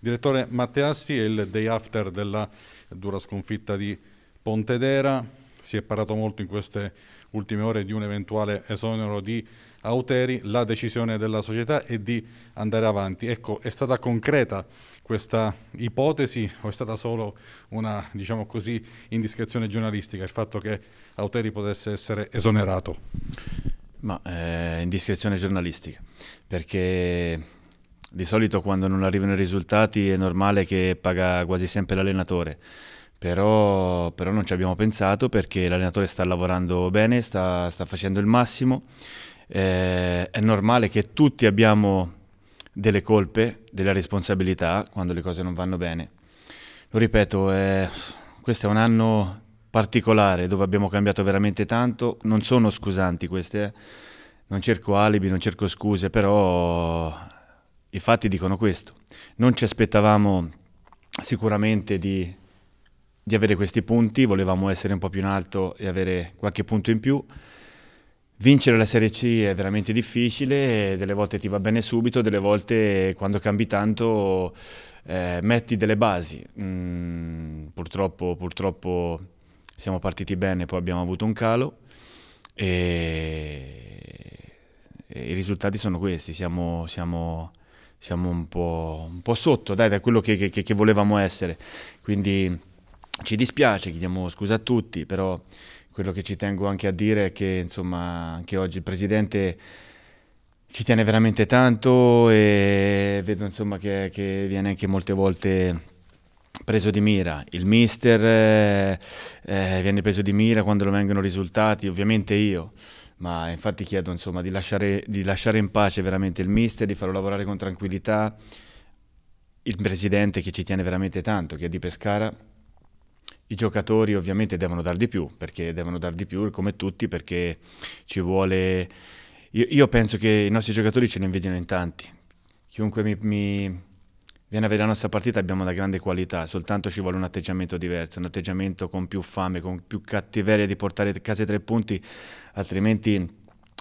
Direttore Matteassi, il day after della dura sconfitta di Pontedera, si è parlato molto in queste ultime ore di un eventuale esonero di Auteri, la decisione della società è di andare avanti. Ecco, è stata concreta questa ipotesi o è stata solo una, diciamo così, indiscrezione giornalistica, il fatto che Auteri potesse essere esonerato? Ma eh, indiscrezione giornalistica, perché di solito quando non arrivano i risultati è normale che paga quasi sempre l'allenatore. Però, però, non ci abbiamo pensato perché l'allenatore sta lavorando bene, sta, sta facendo il massimo. Eh, è normale che tutti abbiamo delle colpe, delle responsabilità quando le cose non vanno bene. Lo ripeto, eh, questo è un anno particolare dove abbiamo cambiato veramente tanto. Non sono scusanti queste, eh. non cerco alibi, non cerco scuse, però i fatti dicono questo. Non ci aspettavamo sicuramente di, di avere questi punti, volevamo essere un po' più in alto e avere qualche punto in più. Vincere la Serie C è veramente difficile, delle volte ti va bene subito, delle volte quando cambi tanto eh, metti delle basi. Mm, purtroppo, purtroppo, siamo partiti bene, poi abbiamo avuto un calo e, e i risultati sono questi, siamo, siamo siamo un po', un po sotto dai, da quello che, che, che, volevamo essere. Quindi ci dispiace, chiediamo scusa a tutti, però quello che ci tengo anche a dire è che insomma anche oggi il Presidente ci tiene veramente tanto e vedo insomma che, che viene anche molte volte preso di mira, il mister eh, eh viene preso di mira quando lo vengono risultati, ovviamente io ma infatti chiedo insomma, di, lasciare, di lasciare in pace veramente il mister, di farlo lavorare con tranquillità, il presidente che ci tiene veramente tanto, che è di Pescara, i giocatori ovviamente devono dar di più, perché devono dar di più come tutti, perché ci vuole... Io, io penso che i nostri giocatori ce ne invidiano in tanti. Chiunque mi, mi viene a vedere la nostra partita abbiamo una grande qualità, soltanto ci vuole un atteggiamento diverso, un atteggiamento con più fame, con più cattiveria di portare a casa i tre punti, altrimenti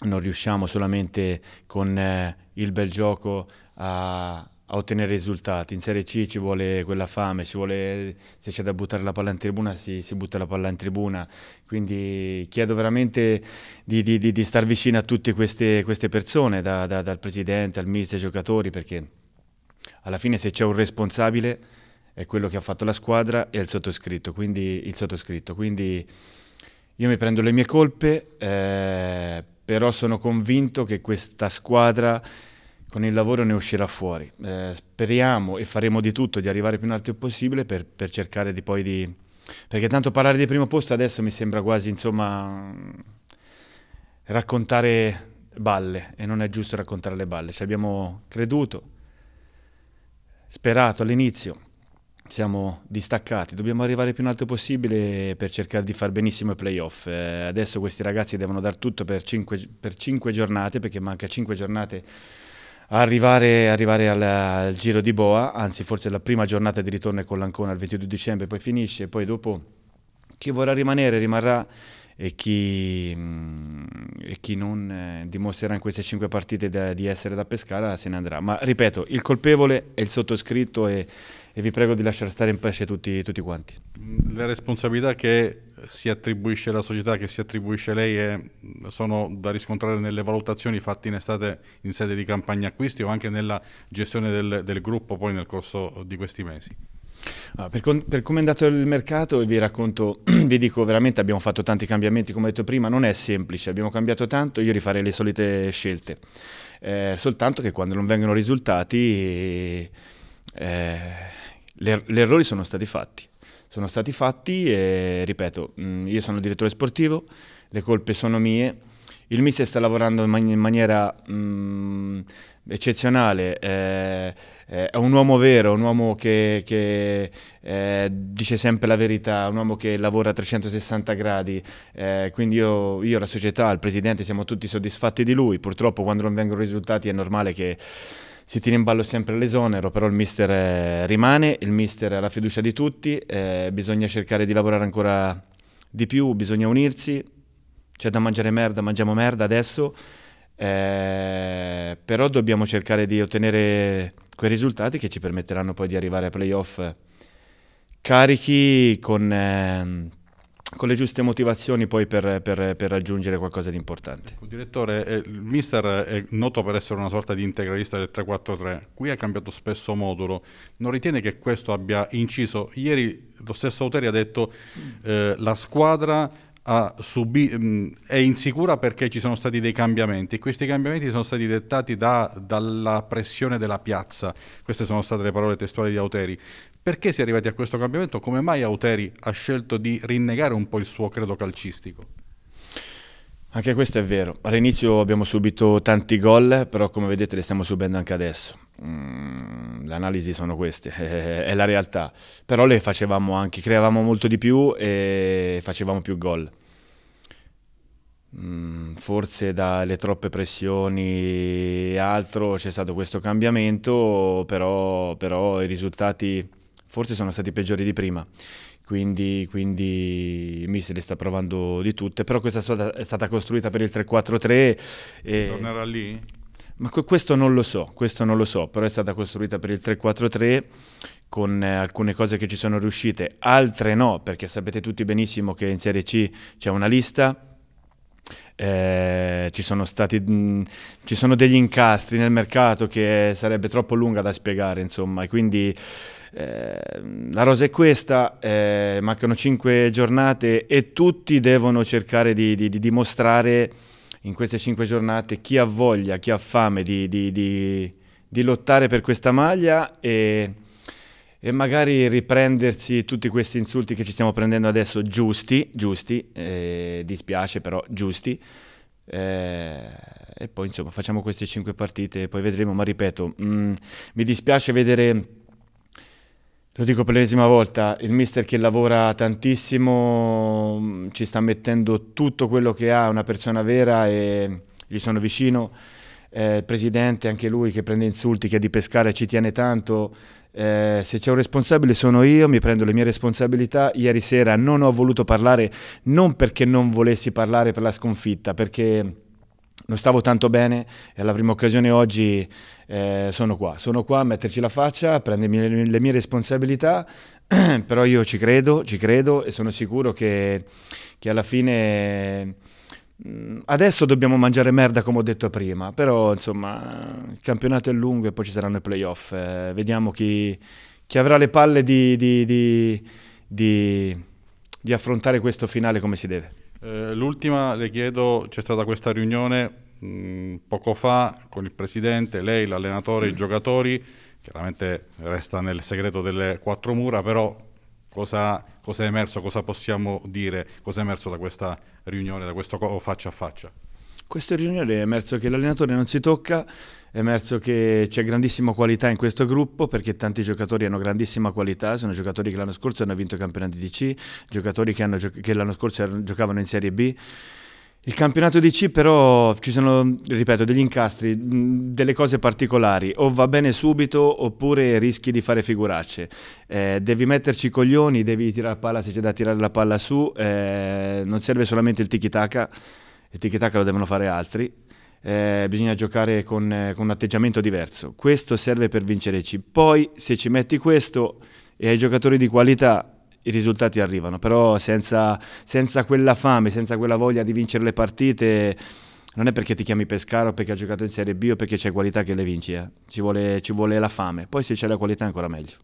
non riusciamo solamente con eh, il bel gioco a a ottenere risultati. In Serie C ci vuole quella fame, ci vuole, se c'è da buttare la palla in tribuna si, si butta la palla in tribuna. Quindi chiedo veramente di, di, di, di star vicino a tutte queste, queste persone, da, da, dal presidente al mister, ai giocatori, perché alla fine se c'è un responsabile è quello che ha fatto la squadra e il sottoscritto, quindi, il sottoscritto. quindi io mi prendo le mie colpe, eh, però sono convinto che questa squadra con il lavoro ne uscirà fuori. Eh, speriamo e faremo di tutto di arrivare più in alto possibile per, per cercare di poi di... Perché tanto parlare di primo posto adesso mi sembra quasi, insomma, raccontare balle e non è giusto raccontare le balle. Ci abbiamo creduto, sperato all'inizio, siamo distaccati, dobbiamo arrivare più in alto possibile per cercare di far benissimo i playoff. Eh, adesso questi ragazzi devono dar tutto per 5, per 5 giornate, perché manca 5 giornate a arrivare, arrivare al, al, giro di Boa, anzi forse la prima giornata di ritorno è con l'Ancona il 22 dicembre, poi finisce, poi dopo chi vorrà rimanere rimarrà e chi, mm, e chi non eh, dimostrerà in queste cinque partite da, di essere da Pescara se ne andrà. Ma ripeto, il colpevole è il sottoscritto e, e vi prego di lasciare stare in pace tutti, tutti quanti. Le responsabilità che si attribuisce alla società, che si attribuisce a lei, è, sono da riscontrare nelle valutazioni fatte in estate in sede di campagna acquisti o anche nella gestione del, del gruppo poi nel corso di questi mesi? Ah, per, con, per, come è andato il mercato vi racconto, vi dico veramente abbiamo fatto tanti cambiamenti come ho detto prima, non è semplice, abbiamo cambiato tanto, io rifarei le solite scelte, eh, soltanto che quando non vengono risultati eh, le, gli errori sono stati fatti, sono stati fatti e ripeto, mm, io sono il direttore sportivo, le colpe sono mie, il mister sta lavorando in, man- in maniera mh, mm, eccezionale, eh, eh, è un uomo vero, un uomo che, che eh, dice sempre la verità, un uomo che lavora a 360 gradi, eh, quindi io, io, la società, il presidente siamo tutti soddisfatti di lui, purtroppo quando non vengono risultati è normale che si tira in ballo sempre l'esonero, però il mister eh, rimane, il mister ha la fiducia di tutti, bisogna cercare di lavorare ancora di più, bisogna unirsi, c'è da mangiare merda, mangiamo merda adesso, eh, però dobbiamo cercare di ottenere quei risultati che ci permetteranno poi di arrivare ai playoff carichi con, eh, con, le giuste motivazioni poi per, per, per raggiungere qualcosa di importante. Ecco, direttore, eh, il mister è noto per essere una sorta di integralista del 3-4-3, qui ha cambiato spesso modulo, non ritiene che questo abbia inciso? Ieri lo stesso Auteri ha detto eh, la squadra Subi, è insicura perché ci sono stati dei cambiamenti. Questi cambiamenti sono stati dettati da, dalla pressione della piazza. Queste sono state le parole testuali di Auteri. Perché si è arrivati a questo cambiamento? Come mai Auteri ha scelto di rinnegare un po' il suo credo calcistico? Anche questo è vero. All'inizio abbiamo subito tanti gol, però come vedete li stiamo subendo anche adesso. Mm, le analisi sono queste, è, la realtà. Però le facevamo anche, creavamo molto di più e facevamo più gol. Mm, forse dalle troppe pressioni e altro c'è stato questo cambiamento, però, però, i risultati forse sono stati peggiori di prima. Quindi, quindi il mister sta provando di tutte, però questa è stata costruita per il 3-4-3. E... Tornerà lì? Ma questo non lo so, questo non lo so, però è stata costruita per il 343 con eh, alcune cose che ci sono riuscite, altre no, perché sapete tutti benissimo che in Serie C c'è una lista, eh, ci, sono stati, mh, ci sono degli incastri nel mercato che sarebbe troppo lunga da spiegare, insomma, e quindi eh, la rosa è questa, eh, mancano 5 giornate e tutti devono cercare di, di, di dimostrare in queste cinque giornate chi ha voglia, chi ha fame di, di, di, di lottare per questa maglia e, e, magari riprendersi tutti questi insulti che ci stiamo prendendo adesso giusti, giusti, eh, dispiace però giusti. Eh, e poi insomma facciamo queste cinque partite e poi vedremo, ma ripeto, mh, mm, mi dispiace vedere lo dico per l'ennesima volta, il mister che lavora tantissimo, mm, ci sta mettendo tutto quello che ha, è una persona vera e gli sono vicino. Eh, il presidente, anche lui che prende insulti, che è di pescare, ci tiene tanto. Eh, se c'è un responsabile sono io, mi prendo le mie responsabilità. Ieri sera non ho voluto parlare, non perché non volessi parlare per la sconfitta, perché non stavo tanto bene e alla prima occasione oggi eh, sono qua, sono qua a metterci la faccia, a prendermi le, le mie responsabilità, però io ci credo, ci credo e sono sicuro che, che alla fine... Mm, adesso dobbiamo mangiare merda come ho detto prima, però insomma il campionato è lungo e poi ci saranno i playoff. Eh, vediamo chi, chi, avrà le palle di, di, di, di affrontare questo finale come si deve. Eh, l'ultima le chiedo, c'è stata questa riunione mh, mm, poco fa con il presidente, lei, l'allenatore, mm. i giocatori, chiaramente resta nel segreto delle quattro mura, però cosa, cosa è emerso, cosa possiamo dire, cosa è emerso da questa riunione, da questo faccia a faccia? queste riunioni è emerso che l'allenatore non si tocca, è emerso che c'è grandissima qualità in questo gruppo perché tanti giocatori hanno grandissima qualità, sono giocatori che l'anno scorso hanno vinto campionati di C, giocatori che, hanno, che l'anno scorso giocavano in Serie B. Il campionato di C però ci sono, ripeto, degli incastri, delle cose particolari, o va bene subito oppure rischi di fare figuracce. Eh, devi metterci i coglioni, devi tirare la palla se c'è da tirare la palla su, eh, non serve solamente il tiki-taka etichetta che lo devono fare altri, eh, bisogna giocare con, eh, con, un atteggiamento diverso. Questo serve per vincereci. Poi se ci metti questo e hai giocatori di qualità i risultati arrivano, però senza, senza quella fame, senza quella voglia di vincere le partite non è perché ti chiami Pescaro, perché ha giocato in Serie B o perché c'è qualità che le vinci, eh. ci, vuole, ci, vuole, la fame, poi se c'è la qualità è ancora meglio.